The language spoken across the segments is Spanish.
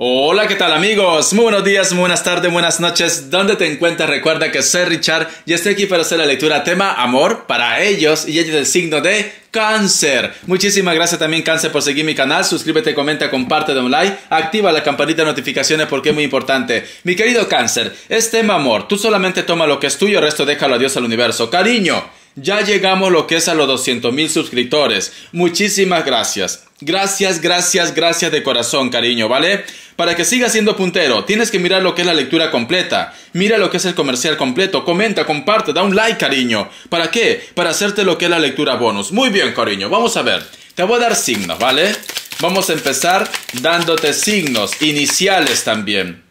Hola, ¿qué tal amigos? buenos días, buenas tardes, buenas noches. ¿Dónde te encuentras? Recuerda que soy Richard y estoy aquí para hacer la lectura tema Amor para ellos y ella del signo de Cáncer. Muchísimas gracias también Cáncer por seguir mi canal. Suscríbete, comenta, comparte, de un like, activa la campanita de notificaciones porque es muy importante. Mi querido Cáncer, es tema amor. Tú solamente toma lo que es tuyo, el resto déjalo a Dios al universo. Cariño. Ya llegamos lo que es a los 200,000 mil suscriptores. Muchísimas gracias. Gracias, gracias, gracias de corazón, cariño, ¿vale? Para que sigas siendo puntero, tienes que mirar lo que es la lectura completa. Mira lo que es el comercial completo. Comenta, comparte, da un like, cariño. ¿Para qué? Para hacerte lo que es la lectura bonus. Muy bien, cariño. Vamos a ver. Te voy a dar signos, ¿vale? Vamos a empezar dándote signos iniciales también.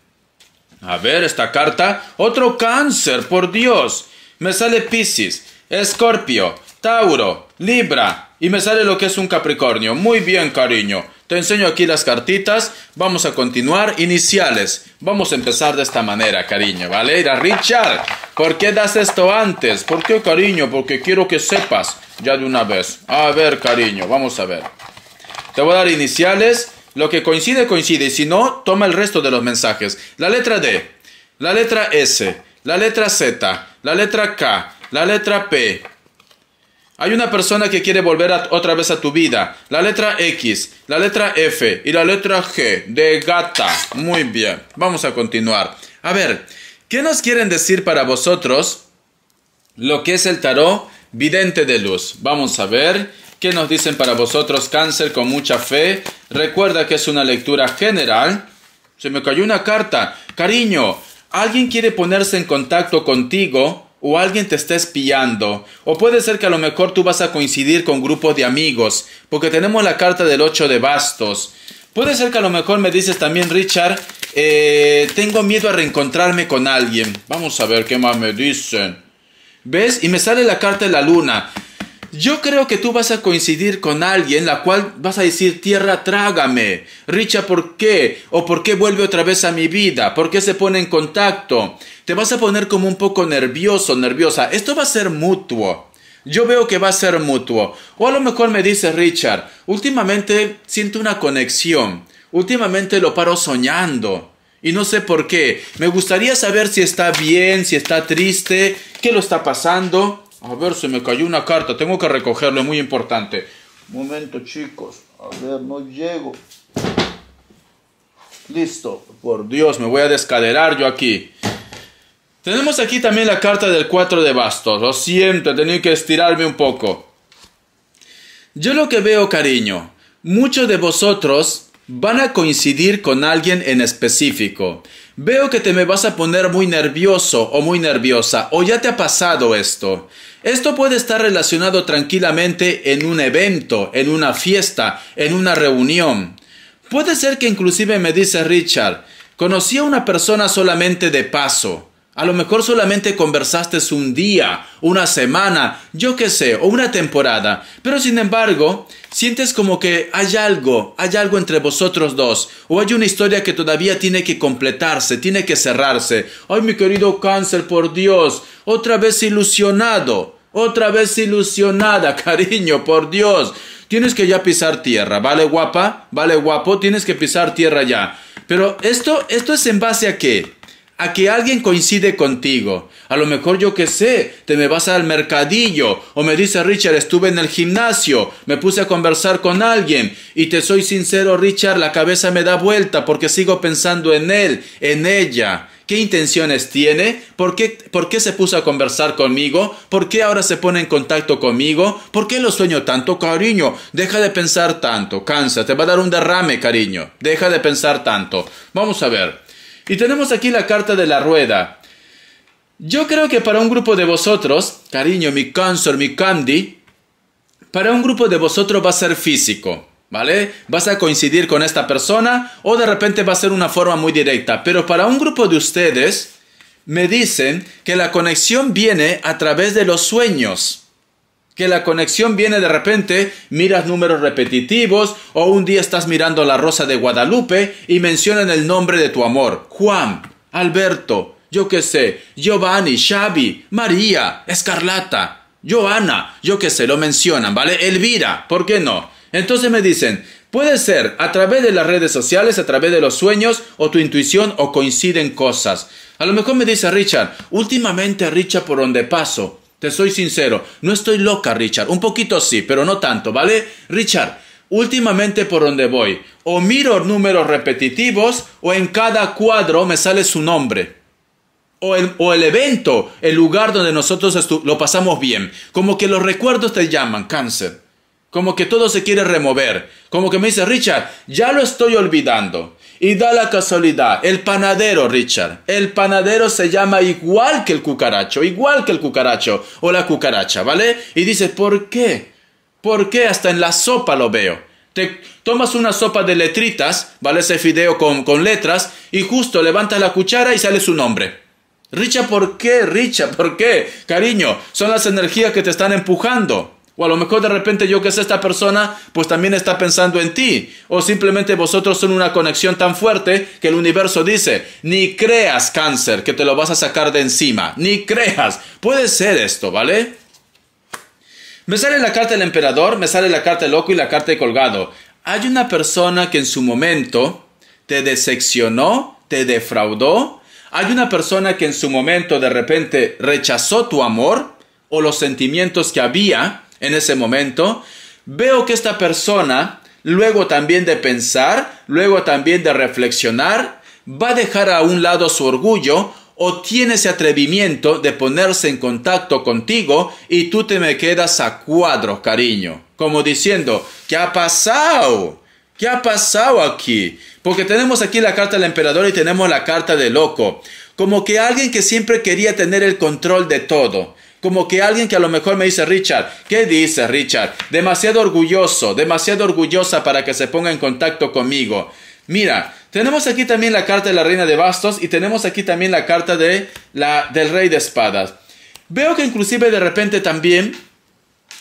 A ver, esta carta. Otro cáncer, por Dios. Me sale Pisces. Escorpio, Tauro, Libra. Y me sale lo que es un Capricornio. Muy bien, cariño. Te enseño aquí las cartitas. Vamos a continuar. Iniciales. Vamos a empezar de esta manera, cariño. ¿Vale? a Richard. ¿Por qué das esto antes? ¿Por qué, cariño? Porque quiero que sepas ya de una vez. A ver, cariño. Vamos a ver. Te voy a dar iniciales. Lo que coincide, coincide. Y si no, toma el resto de los mensajes. La letra D. La letra S. La letra Z. La letra K la letra P. Hay una persona que quiere volver otra vez a tu vida. La letra X, la letra F y la letra G de gata. Muy bien, vamos a continuar. A ver, ¿qué nos quieren decir para vosotros lo que es el tarot vidente de luz? Vamos a ver qué nos dicen para vosotros cáncer con mucha fe. Recuerda que es una lectura general. Se me cayó una carta. Cariño, alguien quiere ponerse en contacto contigo o alguien te está espiando, o puede ser que a lo mejor tú vas a coincidir con grupos de amigos, porque tenemos la carta del 8 de bastos. Puede ser que a lo mejor me dices también, Richard, eh, tengo miedo a reencontrarme con alguien. Vamos a ver qué más me dicen. ¿Ves? Y me sale la carta de la luna. Yo creo que tú vas a coincidir con alguien la cual vas a decir, tierra, trágame. Richard, ¿por qué? ¿O por qué vuelve otra vez a mi vida? ¿Por qué se pone en contacto? te vas a poner como un poco nervioso, nerviosa. Esto va a ser mutuo. Yo veo que va a ser mutuo. O a lo mejor me dice Richard, últimamente siento una conexión. Últimamente lo paro soñando. Y no sé por qué. Me gustaría saber si está bien, si está triste, qué lo está pasando. A ver, se me cayó una carta. Tengo que recogerlo, es muy importante. Momento, chicos. A ver, no llego. Listo. Por Dios, me voy a descaderar yo aquí. Tenemos aquí también la carta del 4 de bastos. Lo siento, he tenido que estirarme un poco. Yo lo que veo, cariño, muchos de vosotros van a coincidir con alguien en específico. Veo que te me vas a poner muy nervioso o muy nerviosa o ya te ha pasado esto. Esto puede estar relacionado tranquilamente en un evento, en una fiesta, en una reunión. Puede ser que inclusive me dice Richard, conocí a una persona solamente de paso a lo mejor solamente conversaste un día, una semana, yo qué sé, o una temporada, pero sin embargo, sientes como que hay algo, hay algo entre vosotros dos, o hay una historia que todavía tiene que completarse, tiene que cerrarse. Ay, mi querido cáncer, por Dios, otra vez ilusionado, otra vez ilusionada, cariño, por Dios. Tienes que ya pisar tierra, ¿vale guapa? ¿Vale guapo? Tienes que pisar tierra ya. Pero esto, esto es en base a qué? a que alguien coincide contigo. A lo mejor yo qué sé, te me vas al mercadillo o me dice Richard, estuve en el gimnasio, me puse a conversar con alguien y te soy sincero Richard, la cabeza me da vuelta porque sigo pensando en él, en ella. ¿Qué intenciones tiene? ¿Por qué, ¿Por qué se puso a conversar conmigo? ¿Por qué ahora se pone en contacto conmigo? ¿Por qué lo sueño tanto, cariño? Deja de pensar tanto, cansa, te va a dar un derrame, cariño. Deja de pensar tanto. Vamos a ver. Y tenemos aquí la carta de la rueda. Yo creo que para un grupo de vosotros, cariño, mi cáncer, mi candy, para un grupo de vosotros va a ser físico, ¿vale? Vas a coincidir con esta persona o de repente va a ser una forma muy directa, pero para un grupo de ustedes me dicen que la conexión viene a través de los sueños que la conexión viene de repente, miras números repetitivos o un día estás mirando la rosa de Guadalupe y mencionan el nombre de tu amor, Juan, Alberto, yo qué sé, Giovanni, Xavi, María, Escarlata, Joana, yo qué sé, lo mencionan, ¿vale? Elvira, ¿por qué no? Entonces me dicen, puede ser a través de las redes sociales, a través de los sueños o tu intuición o coinciden cosas. A lo mejor me dice Richard, últimamente Richard por donde paso, te soy sincero, no estoy loca, Richard. Un poquito sí, pero no tanto, ¿vale? Richard, últimamente por donde voy, o miro números repetitivos, o en cada cuadro me sale su nombre. O el, o el evento, el lugar donde nosotros lo pasamos bien. Como que los recuerdos te llaman cáncer. Como que todo se quiere remover. Como que me dice, Richard, ya lo estoy olvidando. Y da la casualidad, el panadero, Richard, el panadero se llama igual que el cucaracho, igual que el cucaracho o la cucaracha, ¿vale? Y dice ¿por qué? ¿Por qué hasta en la sopa lo veo? Te tomas una sopa de letritas, ¿vale? Ese fideo con, con letras, y justo levantas la cuchara y sale su nombre. Richard, ¿por qué? Richard, ¿por qué? Cariño, son las energías que te están empujando. O a lo mejor de repente yo que es esta persona, pues también está pensando en ti. O simplemente vosotros son una conexión tan fuerte que el universo dice, ni creas cáncer que te lo vas a sacar de encima, ni creas. Puede ser esto, ¿vale? Me sale la carta del emperador, me sale la carta del loco y la carta de colgado. Hay una persona que en su momento te decepcionó, te defraudó. Hay una persona que en su momento de repente rechazó tu amor o los sentimientos que había en ese momento, veo que esta persona, luego también de pensar, luego también de reflexionar, va a dejar a un lado su orgullo o tiene ese atrevimiento de ponerse en contacto contigo y tú te me quedas a cuadros, cariño, como diciendo, ¿qué ha pasado? ¿Qué ha pasado aquí? Porque tenemos aquí la carta del emperador y tenemos la carta del loco. Como que alguien que siempre quería tener el control de todo. Como que alguien que a lo mejor me dice, Richard, ¿qué dice Richard? Demasiado orgulloso, demasiado orgullosa para que se ponga en contacto conmigo. Mira, tenemos aquí también la carta de la reina de bastos y tenemos aquí también la carta de la, del rey de espadas. Veo que inclusive de repente también,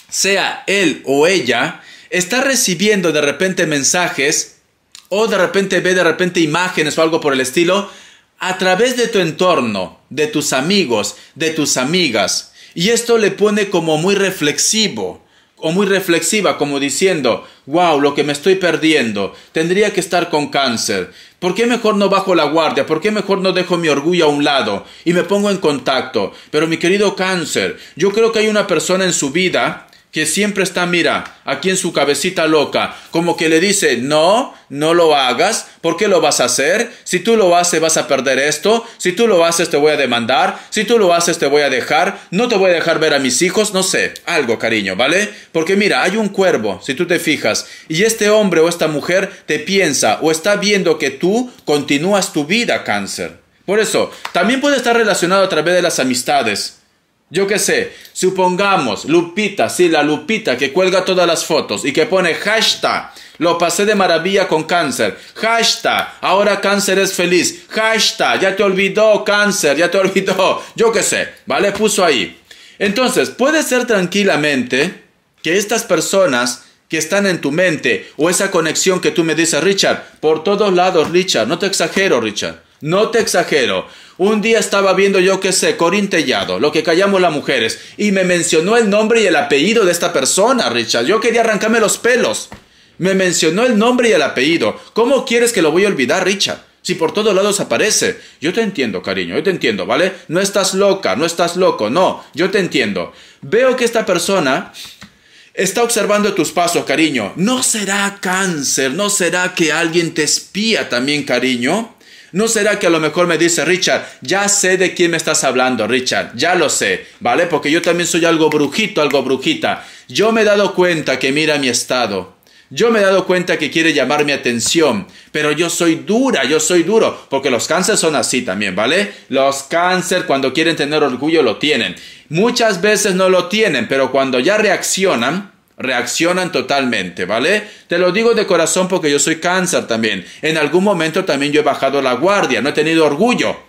sea él o ella, está recibiendo de repente mensajes o de repente ve de repente imágenes o algo por el estilo a través de tu entorno, de tus amigos, de tus amigas. Y esto le pone como muy reflexivo o muy reflexiva, como diciendo, wow, lo que me estoy perdiendo, tendría que estar con cáncer, ¿por qué mejor no bajo la guardia? ¿Por qué mejor no dejo mi orgullo a un lado y me pongo en contacto? Pero mi querido cáncer, yo creo que hay una persona en su vida que siempre está, mira, aquí en su cabecita loca, como que le dice, no, no lo hagas, ¿por qué lo vas a hacer? Si tú lo haces vas a perder esto, si tú lo haces te voy a demandar, si tú lo haces te voy a dejar, no te voy a dejar ver a mis hijos, no sé, algo cariño, ¿vale? Porque mira, hay un cuervo, si tú te fijas, y este hombre o esta mujer te piensa o está viendo que tú continúas tu vida cáncer. Por eso, también puede estar relacionado a través de las amistades. Yo qué sé, supongamos Lupita, sí, la Lupita que cuelga todas las fotos y que pone hashtag, lo pasé de maravilla con cáncer, hashtag, ahora cáncer es feliz, hashtag, ya te olvidó cáncer, ya te olvidó, yo qué sé, ¿vale? Puso ahí. Entonces, puede ser tranquilamente que estas personas que están en tu mente o esa conexión que tú me dices, Richard, por todos lados, Richard, no te exagero, Richard. No te exagero. Un día estaba viendo yo qué sé, Corintellado. lo que callamos las mujeres, y me mencionó el nombre y el apellido de esta persona, Richard. Yo quería arrancarme los pelos. Me mencionó el nombre y el apellido. ¿Cómo quieres que lo voy a olvidar, Richard? Si por todos lados aparece. Yo te entiendo, cariño, yo te entiendo, ¿vale? No estás loca, no estás loco, no, yo te entiendo. Veo que esta persona Está observando tus pasos, cariño. ¿No será cáncer? ¿No será que alguien te espía también, cariño? ¿No será que a lo mejor me dice, Richard, ya sé de quién me estás hablando, Richard, ya lo sé, ¿vale? Porque yo también soy algo brujito, algo brujita. Yo me he dado cuenta que mira mi estado. Yo me he dado cuenta que quiere llamar mi atención, pero yo soy dura, yo soy duro, porque los cánceres son así también, ¿vale? Los cánceres, cuando quieren tener orgullo lo tienen. Muchas veces no lo tienen, pero cuando ya reaccionan, reaccionan totalmente, ¿vale? Te lo digo de corazón porque yo soy cáncer también. En algún momento también yo he bajado la guardia, no he tenido orgullo.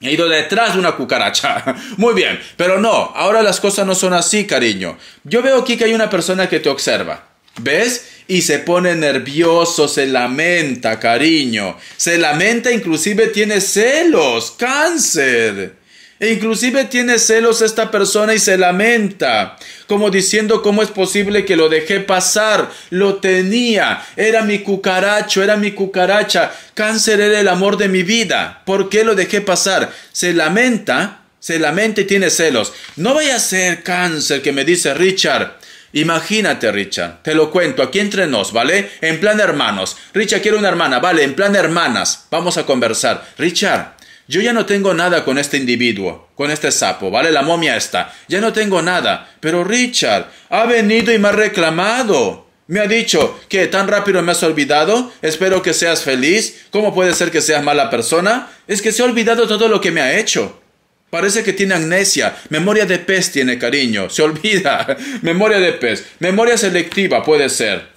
He ido detrás de una cucaracha. Muy bien, pero no, ahora las cosas no son así, cariño. Yo veo aquí que hay una persona que te observa. ¿Ves? Y se pone nervioso, se lamenta, cariño. Se lamenta, inclusive tiene celos, cáncer. E inclusive tiene celos esta persona y se lamenta, como diciendo cómo es posible que lo dejé pasar, lo tenía, era mi cucaracho, era mi cucaracha, cáncer era el amor de mi vida, ¿por qué lo dejé pasar? Se lamenta, se lamenta y tiene celos. No vaya a ser cáncer que me dice Richard. Imagínate, Richard, te lo cuento, aquí entre nos, ¿vale? En plan hermanos. Richard quiere una hermana, vale, en plan hermanas. Vamos a conversar. Richard, yo ya no tengo nada con este individuo, con este sapo, ¿vale? La momia está. Ya no tengo nada. Pero Richard ha venido y me ha reclamado. Me ha dicho que tan rápido me has olvidado. Espero que seas feliz. ¿Cómo puede ser que seas mala persona? Es que se ha olvidado todo lo que me ha hecho. Parece que tiene amnesia. Memoria de pez tiene cariño. Se olvida. Memoria de pez. Memoria selectiva puede ser.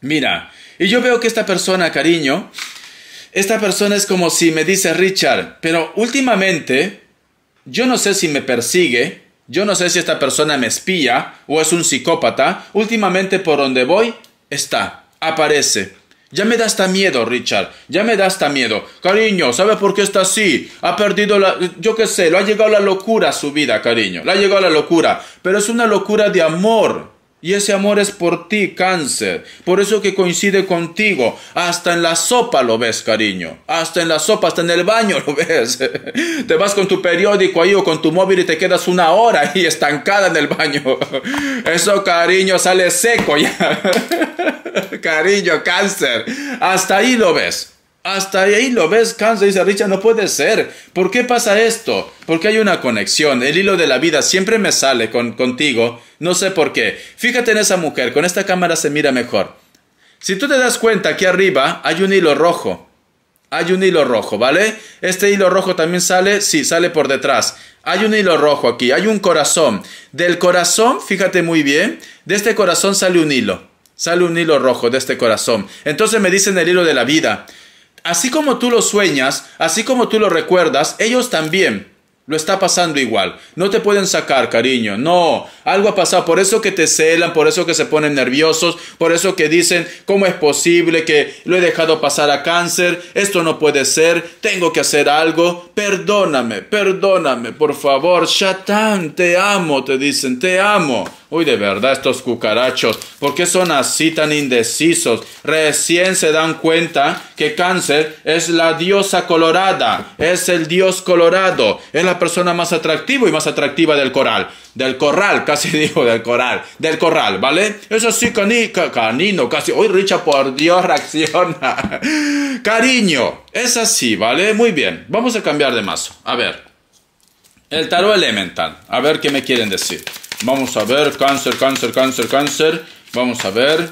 Mira. Y yo veo que esta persona, cariño, esta persona es como si me dice Richard, pero últimamente yo no sé si me persigue, yo no sé si esta persona me espía o es un psicópata, últimamente por donde voy está, aparece. Ya me da hasta miedo, Richard. Ya me da hasta miedo. Cariño, ¿sabe por qué está así? Ha perdido la... Yo qué sé, lo ha llegado la locura a su vida, cariño. Lo ha llegado la locura. Pero es una locura de amor. Y ese amor es por ti, cáncer. Por eso que coincide contigo. Hasta en la sopa lo ves, cariño. Hasta en la sopa, hasta en el baño lo ves. Te vas con tu periódico ahí o con tu móvil y te quedas una hora ahí estancada en el baño. Eso, cariño, sale seco ya. Cariño, cáncer. Hasta ahí lo ves. Hasta ahí lo ves, cansa, dice Richard, no puede ser. ¿Por qué pasa esto? Porque hay una conexión. El hilo de la vida siempre me sale con, contigo. No sé por qué. Fíjate en esa mujer, con esta cámara se mira mejor. Si tú te das cuenta, aquí arriba hay un hilo rojo. Hay un hilo rojo, ¿vale? Este hilo rojo también sale, sí, sale por detrás. Hay un hilo rojo aquí, hay un corazón. Del corazón, fíjate muy bien, de este corazón sale un hilo. Sale un hilo rojo de este corazón. Entonces me dicen el hilo de la vida así como tú lo sueñas, así como tú lo recuerdas, ellos también lo está pasando igual. No te pueden sacar, cariño. No, algo ha pasado. Por eso que te celan, por eso que se ponen nerviosos, por eso que dicen, ¿cómo es posible que lo he dejado pasar a cáncer? Esto no puede ser, tengo que hacer algo. Perdóname, perdóname, por favor. Shatán, te amo, te dicen, te amo. Uy, de verdad, estos cucarachos, ¿por qué son así tan indecisos? Recién se dan cuenta que cáncer es la diosa colorada, es el dios colorado, es la persona más atractiva y más atractiva del coral, del corral, casi digo del coral, del corral, ¿vale? Eso sí, canino, casi. Uy, Richa, por Dios, reacciona. Cariño, es así, ¿vale? Muy bien, vamos a cambiar de mazo. A ver, el tarot elemental, a ver qué me quieren decir. Vamos a ver, cáncer, cáncer, cáncer, cáncer. Vamos a ver.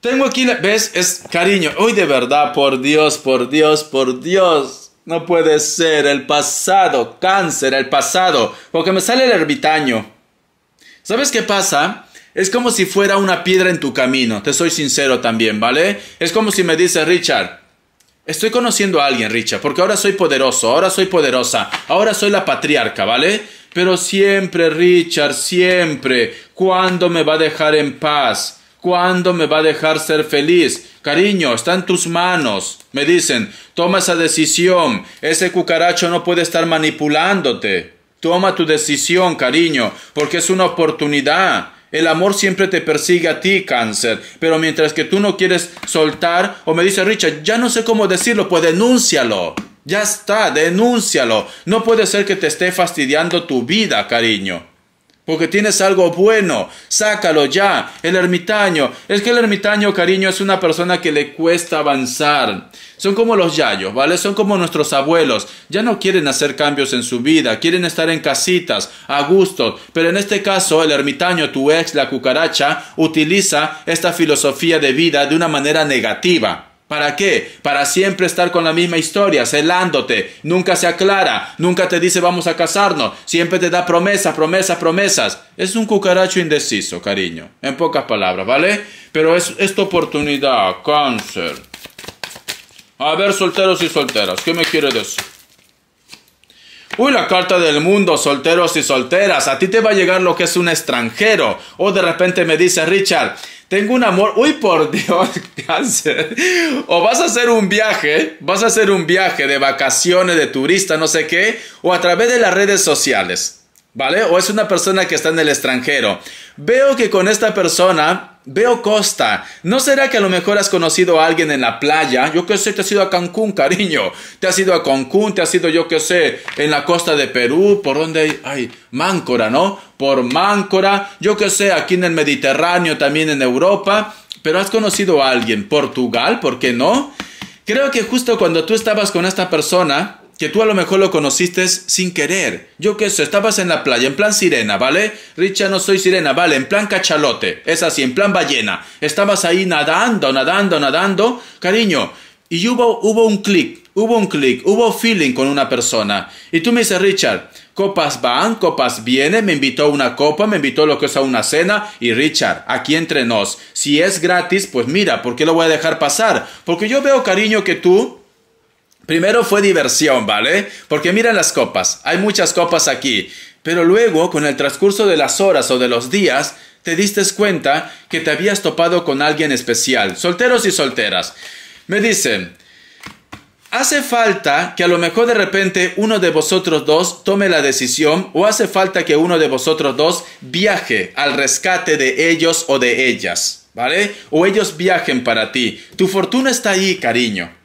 Tengo aquí, la, ¿ves? Es cariño. Uy, de verdad, por Dios, por Dios, por Dios. No puede ser, el pasado, cáncer, el pasado. Porque me sale el erbitaño. ¿Sabes qué pasa? Es como si fuera una piedra en tu camino. Te soy sincero también, ¿vale? Es como si me dice Richard, estoy conociendo a alguien, Richard, porque ahora soy poderoso, ahora soy poderosa, ahora soy la patriarca, ¿vale? Pero siempre, Richard, siempre, ¿cuándo me va a dejar en paz? ¿Cuándo me va a dejar ser feliz? Cariño, está en tus manos. Me dicen, toma esa decisión. Ese cucaracho no puede estar manipulándote. Toma tu decisión, cariño, porque es una oportunidad. El amor siempre te persigue a ti, cáncer. Pero mientras que tú no quieres soltar, o me dice Richard, ya no sé cómo decirlo, pues denúncialo. Ya está, denúncialo. No puede ser que te esté fastidiando tu vida, cariño. Porque tienes algo bueno, sácalo ya. El ermitaño, es que el ermitaño, cariño, es una persona que le cuesta avanzar. Son como los yayos, ¿vale? Son como nuestros abuelos. Ya no quieren hacer cambios en su vida, quieren estar en casitas, a gusto. Pero en este caso, el ermitaño, tu ex, la cucaracha, utiliza esta filosofía de vida de una manera negativa. ¿Para qué? Para siempre estar con la misma historia, celándote, nunca se aclara, nunca te dice vamos a casarnos, siempre te da promesas, promesas, promesas. Es un cucaracho indeciso, cariño, en pocas palabras, ¿vale? Pero es esta oportunidad, cáncer. A ver, solteros y solteras, ¿qué me quiere decir? Uy, la carta del mundo, solteros y solteras, a ti te va a llegar lo que es un extranjero. O de repente me dice Richard, tengo un amor. Uy, por Dios, cáncer. O vas a hacer un viaje, vas a hacer un viaje de vacaciones, de turista, no sé qué, o a través de las redes sociales, ¿vale? O es una persona que está en el extranjero. Veo que con esta persona Veo Costa, ¿no será que a lo mejor has conocido a alguien en la playa? Yo qué sé, te has ido a Cancún, cariño. Te has ido a Cancún, te has ido, yo qué sé, en la costa de Perú, por donde hay, ay, Máncora, ¿no? Por Máncora, yo qué sé, aquí en el Mediterráneo, también en Europa. Pero has conocido a alguien, Portugal, ¿por qué no? Creo que justo cuando tú estabas con esta persona, que tú a lo mejor lo conociste sin querer. Yo qué sé, estabas en la playa, en plan sirena, ¿vale? Richard, no soy sirena, ¿vale? En plan cachalote, es así, en plan ballena. Estabas ahí nadando, nadando, nadando, cariño. Y hubo, hubo un clic, hubo un clic, hubo feeling con una persona. Y tú me dices, Richard, copas van, copas vienen, me invitó a una copa, me invitó lo que es a una cena. Y Richard, aquí entre nos, si es gratis, pues mira, ¿por qué lo voy a dejar pasar? Porque yo veo, cariño, que tú Primero fue diversión, ¿vale? Porque mira las copas, hay muchas copas aquí, pero luego con el transcurso de las horas o de los días, te diste cuenta que te habías topado con alguien especial, solteros y solteras. Me dicen, hace falta que a lo mejor de repente uno de vosotros dos tome la decisión o hace falta que uno de vosotros dos viaje al rescate de ellos o de ellas, ¿vale? O ellos viajen para ti. Tu fortuna está ahí, cariño.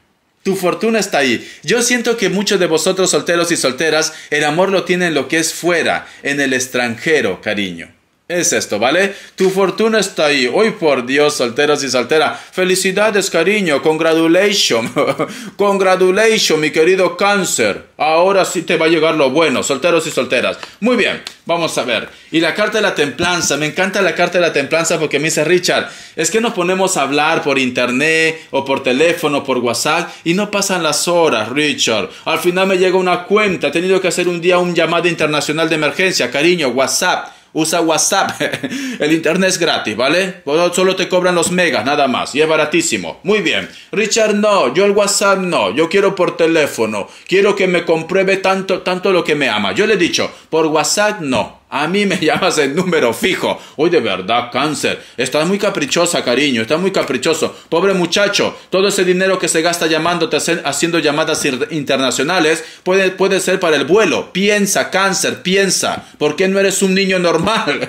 Tu fortuna está ahí. Yo siento que muchos de vosotros solteros y solteras, el amor lo tienen lo que es fuera, en el extranjero, cariño es esto, ¿vale? Tu fortuna está ahí. Hoy, por Dios, solteros y solteras. Felicidades, cariño. Congratulations. Congratulations, mi querido cáncer. Ahora sí te va a llegar lo bueno, solteros y solteras. Muy bien, vamos a ver. Y la carta de la templanza. Me encanta la carta de la templanza porque me dice Richard, es que nos ponemos a hablar por internet o por teléfono, por WhatsApp y no pasan las horas, Richard. Al final me llega una cuenta. He tenido que hacer un día un llamado internacional de emergencia. Cariño, WhatsApp usa WhatsApp. El internet es gratis, ¿vale? Solo te cobran los megas, nada más. Y es baratísimo. Muy bien. Richard, no. Yo el WhatsApp no. Yo quiero por teléfono. Quiero que me compruebe tanto, tanto lo que me ama. Yo le he dicho, por WhatsApp no. A mí me llamas el número fijo. Hoy de verdad, cáncer. Estás muy caprichosa, cariño. Estás muy caprichoso. Pobre muchacho, todo ese dinero que se gasta llamándote, haciendo llamadas internacionales, puede, puede ser para el vuelo. Piensa, cáncer, piensa. ¿Por qué no eres un niño normal?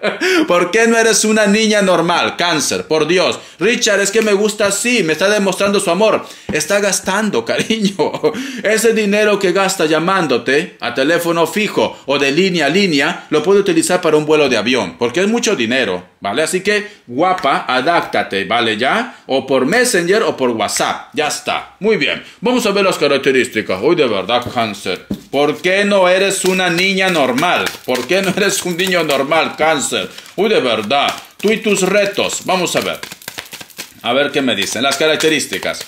¿Por qué no eres una niña normal, cáncer? Por Dios. Richard, es que me gusta así. Me está demostrando su amor. Está gastando, cariño. Ese dinero que gasta llamándote a teléfono fijo o de línea a línea lo puede utilizar para un vuelo de avión, porque es mucho dinero, ¿vale? Así que guapa, adáctate, ¿vale? Ya, o por Messenger o por WhatsApp, ya está. Muy bien, vamos a ver las características. Uy, de verdad, cáncer. ¿Por qué no eres una niña normal? ¿Por qué no eres un niño normal, cáncer? Uy, de verdad, tú y tus retos. Vamos a ver. A ver qué me dicen, las características.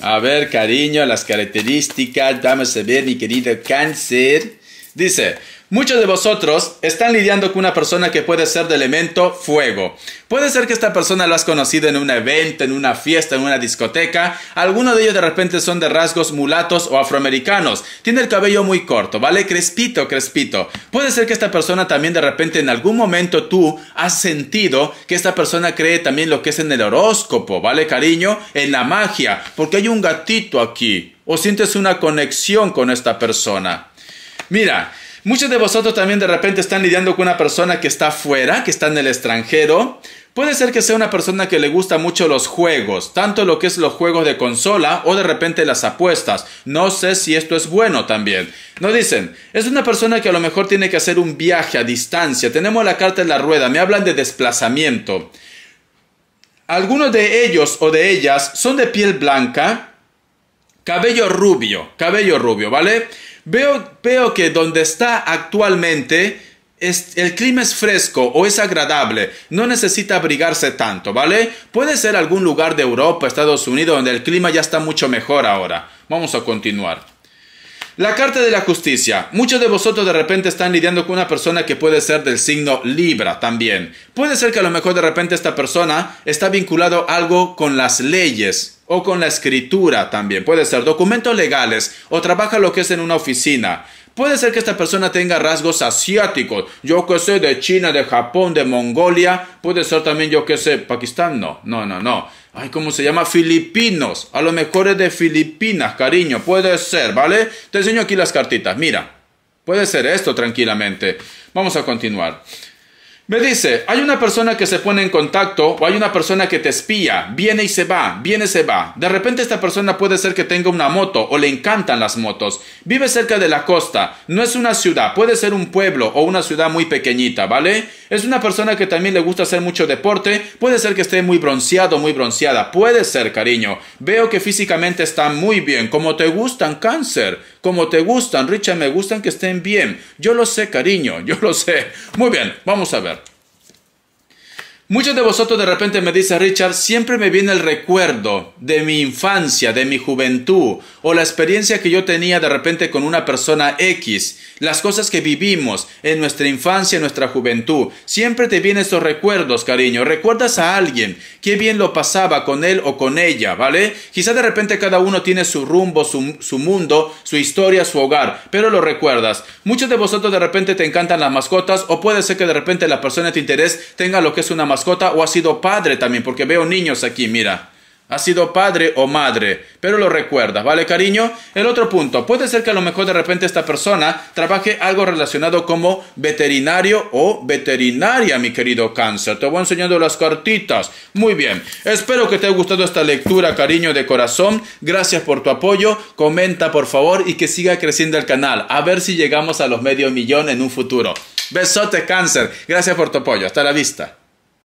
A ver, cariño, las características. Dame a ver, mi querido cáncer. Dice, muchos de vosotros están lidiando con una persona que puede ser de elemento fuego. Puede ser que esta persona lo has conocido en un evento, en una fiesta, en una discoteca. Algunos de ellos de repente son de rasgos mulatos o afroamericanos. Tiene el cabello muy corto, ¿vale? Crespito, crespito. Puede ser que esta persona también de repente en algún momento tú has sentido que esta persona cree también lo que es en el horóscopo, ¿vale, cariño? En la magia, porque hay un gatito aquí. O sientes una conexión con esta persona. Mira, muchos de vosotros también de repente están lidiando con una persona que está fuera, que está en el extranjero. Puede ser que sea una persona que le gusta mucho los juegos, tanto lo que es los juegos de consola o de repente las apuestas. No sé si esto es bueno también. No dicen, es una persona que a lo mejor tiene que hacer un viaje a distancia. Tenemos la carta en la rueda, me hablan de desplazamiento. Algunos de ellos o de ellas son de piel blanca, cabello rubio, cabello rubio, ¿vale? Veo, veo que donde está actualmente el clima es fresco o es agradable, no necesita abrigarse tanto, ¿vale? Puede ser algún lugar de Europa, Estados Unidos, donde el clima ya está mucho mejor ahora. Vamos a continuar. La carta de la justicia. Muchos de vosotros de repente están lidiando con una persona que puede ser del signo Libra también. Puede ser que a lo mejor de repente esta persona está vinculado algo con las leyes, o con la escritura también. Puede ser documentos legales o trabaja lo que es en una oficina. Puede ser que esta persona tenga rasgos asiáticos. Yo que sé, de China, de Japón, de Mongolia. Puede ser también, yo que sé, Pakistán. No, no, no, no. Ay, ¿cómo se llama? Filipinos. A lo mejor es de Filipinas, cariño. Puede ser, ¿vale? Te enseño aquí las cartitas. Mira. Puede ser esto tranquilamente. Vamos a continuar. Me dice, hay una persona que se pone en contacto o hay una persona que te espía, viene y se va, viene y se va. De repente esta persona puede ser que tenga una moto o le encantan las motos. Vive cerca de la costa, no es una ciudad, puede ser un pueblo o una ciudad muy pequeñita, ¿vale? Es una persona que también le gusta hacer mucho deporte, puede ser que esté muy bronceado, muy bronceada, puede ser, cariño. Veo que físicamente está muy bien, como te gustan cáncer, como te gustan, Richard, me gustan que estén bien. Yo lo sé, cariño, yo lo sé. Muy bien, vamos a ver. Muchos de vosotros de repente me dice Richard, siempre me viene el recuerdo de mi infancia, de mi juventud, o la experiencia que yo tenía de repente con una persona X, las cosas que vivimos en nuestra infancia, en nuestra juventud. Siempre te vienen esos recuerdos, cariño. Recuerdas a alguien, qué bien lo pasaba con él o con ella, ¿vale? Quizá de repente cada uno tiene su rumbo, su, mundo, su historia, su hogar, pero lo recuerdas. Muchos de vosotros de repente te encantan las mascotas, o puede ser que de repente la persona de tu interés tenga lo que es una mascota mascota o ha sido padre también, porque veo niños aquí, mira. Ha sido padre o madre, pero lo recuerda, ¿vale, cariño? El otro punto, puede ser que a lo mejor de repente esta persona trabaje algo relacionado como veterinario o veterinaria, mi querido cáncer. Te voy enseñando las cartitas. Muy bien, espero que te haya gustado esta lectura, cariño de corazón. Gracias por tu apoyo. Comenta, por favor, y que siga creciendo el canal. A ver si llegamos a los medio millón en un futuro. Besote, cáncer. Gracias por tu apoyo. Hasta la vista.